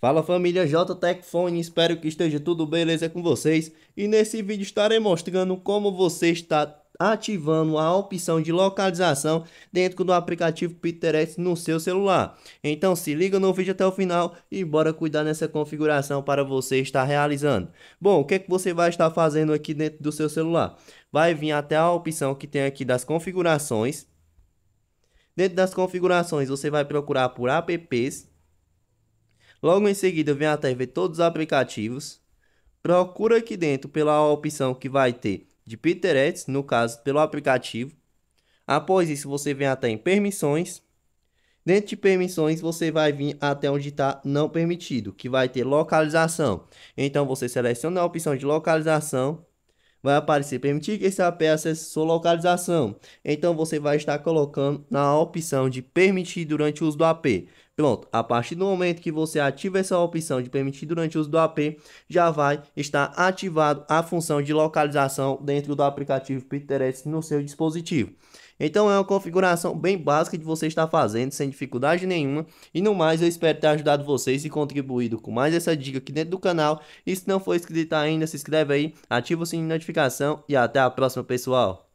Fala família JTech Phone, espero que esteja tudo beleza com vocês e nesse vídeo estarei mostrando como você está ativando a opção de localização dentro do aplicativo Pinterest no seu celular. Então se liga no vídeo até o final e bora cuidar nessa configuração para você estar realizando. Bom, o que, é que você vai estar fazendo aqui dentro do seu celular? Vai vir até a opção que tem aqui das configurações. Dentro das configurações você vai procurar por apps Logo em seguida, vem até ver todos os aplicativos. Procura aqui dentro pela opção que vai ter de Pinterest, no caso, pelo aplicativo. Após isso, você vem até em permissões. Dentro de permissões, você vai vir até onde está não permitido, que vai ter localização. Então, você seleciona a opção de localização. Vai aparecer permitir que esse AP acesse sua localização. Então, você vai estar colocando na opção de permitir durante o uso do AP. Pronto, a partir do momento que você ativa essa opção de permitir durante o uso do AP, já vai estar ativado a função de localização dentro do aplicativo Pinterest no seu dispositivo. Então é uma configuração bem básica de você estar fazendo, sem dificuldade nenhuma. E no mais, eu espero ter ajudado vocês e contribuído com mais essa dica aqui dentro do canal. E se não for inscrito ainda, se inscreve aí, ativa o sininho de notificação e até a próxima, pessoal.